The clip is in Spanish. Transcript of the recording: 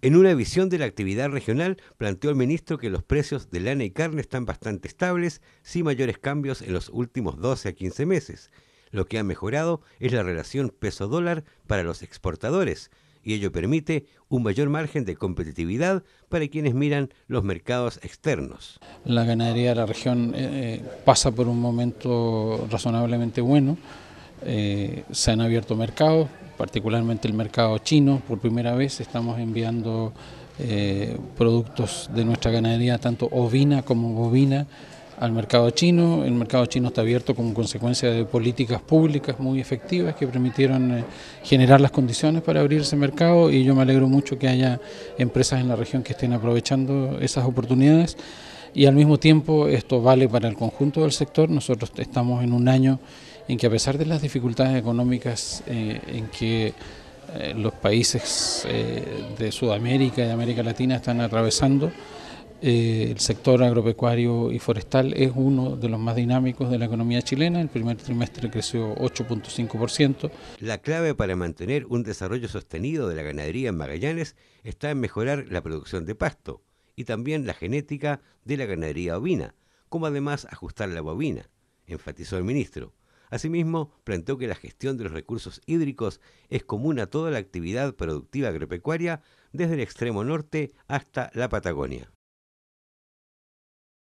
En una visión de la actividad regional, planteó el ministro que los precios de lana y carne están bastante estables, sin mayores cambios en los últimos 12 a 15 meses. Lo que ha mejorado es la relación peso-dólar para los exportadores, y ello permite un mayor margen de competitividad para quienes miran los mercados externos. La ganadería de la región eh, eh, pasa por un momento razonablemente bueno. Eh, se han abierto mercados, particularmente el mercado chino. Por primera vez estamos enviando eh, productos de nuestra ganadería, tanto ovina como bovina, al mercado chino. El mercado chino está abierto como consecuencia de políticas públicas muy efectivas que permitieron eh, generar las condiciones para abrir ese mercado y yo me alegro mucho que haya empresas en la región que estén aprovechando esas oportunidades y al mismo tiempo esto vale para el conjunto del sector. Nosotros estamos en un año en que a pesar de las dificultades económicas eh, en que eh, los países eh, de Sudamérica y América Latina están atravesando, el sector agropecuario y forestal es uno de los más dinámicos de la economía chilena. El primer trimestre creció 8.5%. La clave para mantener un desarrollo sostenido de la ganadería en Magallanes está en mejorar la producción de pasto y también la genética de la ganadería ovina, como además ajustar la bovina, enfatizó el ministro. Asimismo, planteó que la gestión de los recursos hídricos es común a toda la actividad productiva agropecuaria desde el extremo norte hasta la Patagonia.